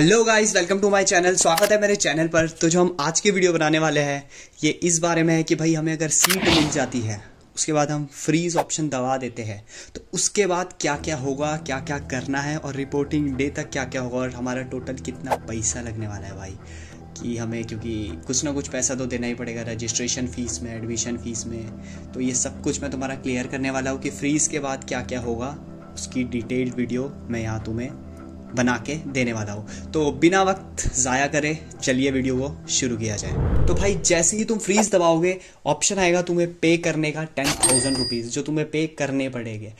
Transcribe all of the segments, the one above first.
hello guys welcome to my channel स्वागत है मेरे चैनल पर तो जो हम आज की वीडियो बनाने वाले हैं ये इस बारे में है कि भाई हमें अगर सीट मिल जाती है उसके बाद हम फ्रीज ऑप्शन दबा देते हैं तो उसके बाद क्या क्या होगा क्या क्या करना है और रिपोर्टिंग डे तक क्या क्या होगा और हमारा टोटल कितना पैसा लगने वाला है भाई कि हमें क्योंकि कुछ ना कुछ पैसा तो देना ही पड़ेगा रजिस्ट्रेशन फ़ीस में एडमिशन फ़ीस में तो ये सब कुछ मैं तुम्हारा क्लियर करने वाला हूँ कि फ्रीज़ के बाद क्या क्या होगा उसकी डिटेल्ड वीडियो मैं यहाँ तुम्हें बना के देने वाला हूँ तो बिना वक्त ज़ाया करे चलिए वीडियो को शुरू किया जाए तो भाई जैसे ही तुम फ्रीज दबाओगे ऑप्शन आएगा तुम्हें पे करने का टेन थाउजेंड रुपीज़ जो तुम्हें पे करने पड़ेंगे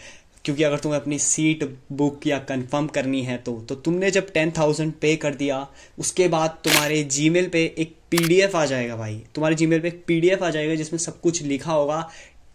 क्योंकि अगर तुम्हें अपनी सीट बुक या कंफर्म करनी है तो तो तुमने जब टेन थाउजेंड पे कर दिया उसके बाद तुम्हारे जीमेल पे एक पीडीएफ आ जाएगा भाई तुम्हारे जीमेल पे एक पीडीएफ आ जाएगा जिसमें सब कुछ लिखा होगा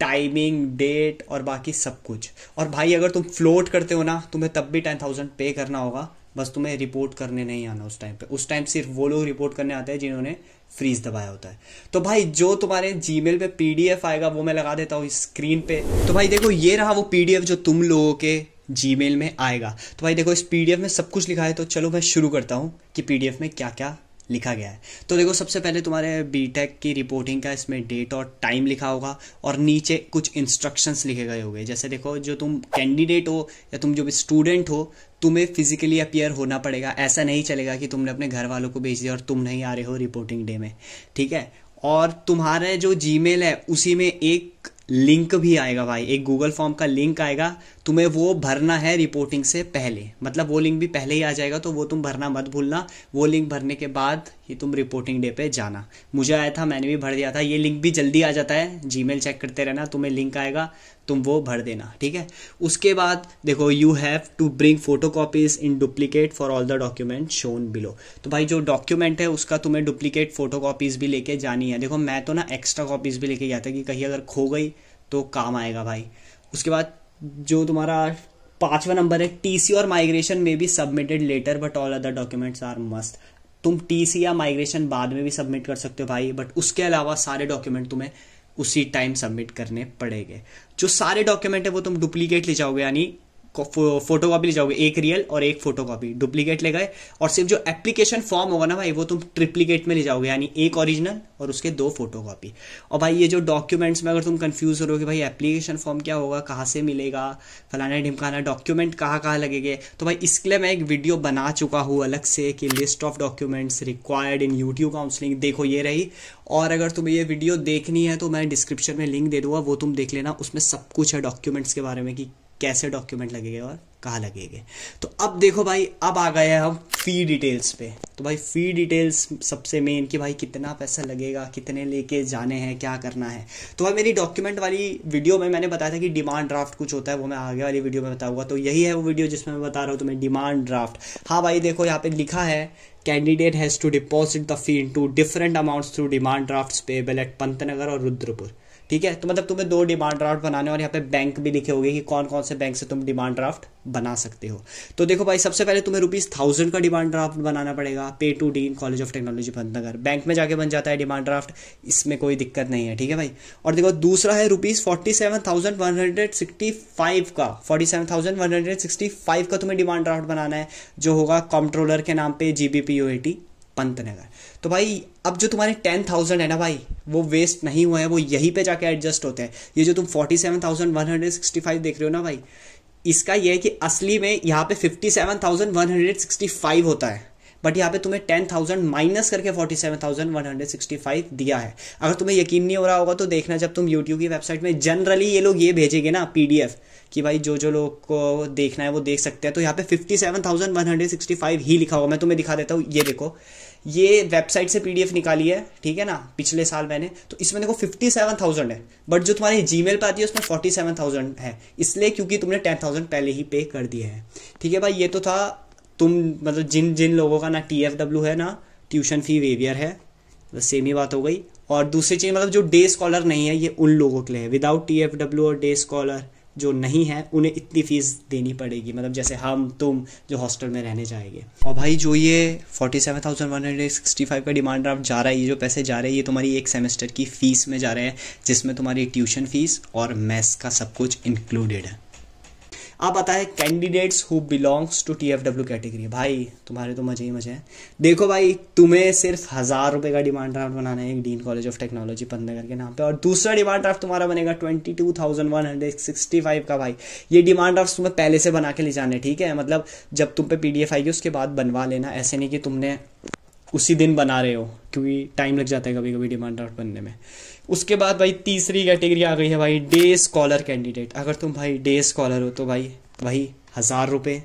टाइमिंग डेट और बाकी सब कुछ और भाई अगर तुम फ्लोट करते हो ना तुम्हें तब भी टेन थाउजेंड पे करना होगा बस तुम्हें रिपोर्ट करने नहीं आना उस टाइम पे उस टाइम सिर्फ वो लोग रिपोर्ट करने आते हैं जिन्होंने फ्रीज दबाया होता है तो भाई जो तुम्हारे जी मेल पर पी डी एफ आएगा वो मैं लगा देता हूँ स्क्रीन पे तो भाई देखो ये रहा वो पी डी एफ जो तुम लोगों के जी मेल में आएगा तो भाई देखो इस पी डी एफ में सब कुछ लिखा है तो चलो मैं शुरू करता हूँ कि पी डी एफ में क्या क्या लिखा गया है तो देखो सबसे पहले तुम्हारे बीटेक की रिपोर्टिंग का इसमें डेट और टाइम लिखा होगा और नीचे कुछ इंस्ट्रक्शंस लिखे गए होंगे जैसे देखो जो तुम कैंडिडेट हो या तुम जो भी स्टूडेंट हो तुम्हें फिजिकली अपियर होना पड़ेगा ऐसा नहीं चलेगा कि तुमने अपने घर वालों को भेज दिया और तुम नहीं आ रहे हो रिपोर्टिंग डे में ठीक है और तुम्हारे जो जीमेल है उसी में एक लिंक भी आएगा भाई एक गूगल फॉर्म का लिंक आएगा तुम्हें वो भरना है रिपोर्टिंग से पहले मतलब वो लिंक भी पहले ही आ जाएगा तो वो तुम भरना मत भूलना वो लिंक भरने के बाद ही तुम रिपोर्टिंग डे पे जाना मुझे आया था मैंने भी भर दिया था ये लिंक भी जल्दी आ जाता है जीमेल चेक करते रहना तुम्हें लिंक आएगा तुम वो भर देना ठीक है उसके बाद देखो you have to bring photocopies in duplicate for all the document shown below तो भाई जो डॉक्यूमेंट है उसका तुम्हें डुप्लीकेट फोटो कॉपीज भी लेके जानी है देखो मैं तो ना एक्स्ट्रा कॉपीज भी लेके गया था कि कहीं अगर खो गई तो काम आएगा भाई उसके बाद जो तुम्हारा पांचवा नंबर है टीसी और माइग्रेशन में भी submitted letter but all other documents are must तुम टीसी या माइग्रेशन बाद में भी सबमिट कर सकते हो भाई बट उसके अलावा सारे डॉक्यूमेंट तुम्हें उसी टाइम सबमिट करने पड़ेंगे जो सारे डॉक्यूमेंट है वो तुम डुप्लीकेट ले जाओगे यानी फोटो कॉपी ले जाओगे एक रियल और एक फोटो कॉपी डुप्लीकेट ले गए और सिर्फ जो एप्लीकेशन फॉर्म होगा ना भाई वो तुम ट्रिप्लीकेट में ले जाओगे यानी एक ओरिजिनल और उसके दो फोटो कॉपी और भाई ये जो डॉक्यूमेंट्स में अगर तुम कन्फ्यूज हो रहे हो कि भाई एप्लीकेशन फॉर्म क्या होगा कहाँ से मिलेगा फलाना ढिमकाना डॉक्यूमेंट कहाँ कहाँ लगेंगे तो भाई इसके लिए मैं एक वीडियो बना चुका हूँ अलग से कि list of documents required in YouTube counselling देखो ये रही और अगर तुम्हें ये वीडियो देखनी है तो मैं डिस्क्रिप्शन में लिंक दे दूंगा वो तुम देख लेना उसमें सब कुछ है डॉक्यूमेंट्स के बारे में कि कैसे डॉक्यूमेंट लगेगा और कहाँ लगेंगे तो अब देखो भाई अब आ गए हम फी डिटेल्स पे तो भाई फी डिटेल्स सबसे मेन कि भाई कितना पैसा लगेगा कितने लेके जाने हैं क्या करना है तो भाई मेरी डॉक्यूमेंट वाली वीडियो में मैंने बताया था कि डिमांड ड्राफ्ट कुछ होता है वो मैं आगे वाली वीडियो में बताऊंगा तो यही है वो वीडियो जिसमें मैं बता रहा हूँ तुम्हें डिमांड ड्राफ्ट हाँ भाई देखो यहाँ पे लिखा है candidate has to deposit the fee in two different amounts through demand draft payable at Pantnagar और रुद्रपुर ठीक है तो मतलब तुम्हें दो डिमांड ड्राफ्ट बनाने और यहाँ पे बैंक भी लिखे होंगे कि कौन कौन से बैंक से तुम डिमांड ड्राफ्ट बना सकते हो तो देखो भाई सबसे पहले तुम्हें रुपीज़ थाउजेंड का डिमांड ड्राफ्ट बनाना पड़ेगा pay to dean college of technology Pantnagar bank में जाके बन जाता है डिमांड ड्राफ्ट इसमें कोई दिक्कत नहीं है ठीक है भाई और देखो दूसरा है rupees forty seven thousand one hundred sixty five का forty seven thousand one hundred sixty five का तुम्हें डिमांड ड्राफ्ट बनाना है जो होगा कंट्रोलर के नाम पे जी पंतनगर तो भाई अब जो तुम्हारे टेन थाउजेंड है ना भाई वो वेस्ट नहीं हुए हैं वो यहीं पे जाके एडजस्ट होते हैं ये जो तुम forty seven thousand one hundred sixty five देख रहे हो ना भाई इसका ये है कि असली में यहाँ पे fifty seven thousand one hundred sixty five होता है बट यहाँ पे तुम्हें टेन थाउजेंड माइनस करके forty seven thousand one hundred sixty five दिया है अगर तुम्हें यकीन नहीं हो रहा होगा तो देखना जब तुम यूट्यूब की वेबसाइट में जनरली ये लोग ये भेजेंगे ना पी डी एफ कि भाई जो जो लोग को देखना है वो देख सकते हैं तो यहाँ पे fifty seven thousand one hundred sixty five ही लिखा होगा मैं तुम्हें दिखा देता हूँ ये देखो ये वेबसाइट से पीडीएफ निकाली है ठीक है ना पिछले साल मैंने तो इसमें देखो फिफ्टी सेवन थाउजेंड है बट जो तुम्हारी जी मेल पर आती है उसमें फोर्टी सेवन थाउजेंड है इसलिए क्योंकि तुमने टेन थाउजेंड पहले ही पे कर दिए हैं ठीक है भाई ये तो था तुम मतलब जिन जिन लोगों का ना टी है ना ट्यूशन फी वेवियर है तो मतलब सेम ही बात हो गई और दूसरी चीज़ मतलब जो डे स्कॉलर नहीं है ये उन लोगों के लिए है विदाउट टी एफ डब्ल्यू और डे स्कॉलर जो नहीं है उन्हें इतनी फीस देनी पड़ेगी मतलब जैसे हम तुम जो हॉस्टल में रहने जाएंगे और भाई जो ये forty seven thousand one hundred sixty five का डिमांड ड्राफ्ट जा रहा है ये जो पैसे जा रहे हैं ये तुम्हारी एक सेमेस्टर की फ़ीस में जा रहे हैं जिसमें तुम्हारी ट्यूशन फ़ीस और मैथ्स का सब कुछ इंक्लूडेड है आप आता है candidates who belongs to T F W category भाई तुम्हारे तो मजे ही मजे हैं देखो भाई तुम्हें सिर्फ हज़ार रुपये का डिमांड ड्राफ्ट बनाना है एक डीन कॉलेज ऑफ टेक्नोलॉजी पंद्रह के नाम पे और दूसरा डिमांड ड्राफ्ट तुम्हारा बनेगा twenty two thousand one hundred sixty five का भाई ये डिमांड ड्राफ्ट तुम्हें पहले से बना के ले जाने ठीक है मतलब जब तुम पे पी डी एफ आएगी उसके बाद बनवा लेना ऐसे नहीं कि तुमने उसी दिन बना रहे हो क्योंकि टाइम लग जाता है कभी कभी डिमांड ड्राफ्ट बनने में उसके बाद भाई तीसरी कैटेगरी आ गई है भाई डे स्कॉलर कैंडिडेट अगर तुम भाई डे स्कॉलर हो तो भाई भाई हज़ार रुपये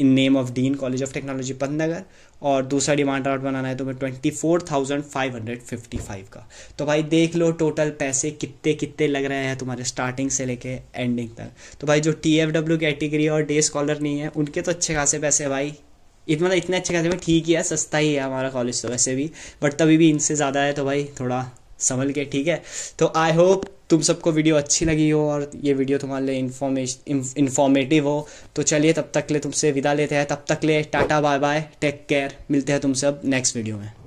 in name of dean college of technology Pantnagar और दूसरा डिमांड ड्राफ्ट बनाना है तुम्हें twenty four thousand five hundred fifty five का तो भाई देख लो टोटल पैसे कितने कितने लग रहे हैं तुम्हारे स्टार्टिंग से लेके एंडिंग तक तो भाई जो टी एफ डब्ल्यू कैटेगरी और डे स्कॉलर नहीं है उनके तो अच्छे खासे पैसे भाई इतना मतलब इतने अच्छे खाते में ठीक ही है सस्ता ही है हमारा कॉलेज तो वैसे भी बट तभी भी इनसे ज़्यादा है तो भाई थोड़ा संभल के ठीक है तो आई होप तुम सबको वीडियो अच्छी लगी हो और ये वीडियो तुम्हारे लिए इन्फॉर्मेश इन्फॉर्मेटिव हो तो चलिए तब तक ले तुमसे विदा लेते हैं तब तक ले tata bye bye take care मिलते हैं तुम सब नेक्स्ट वीडियो में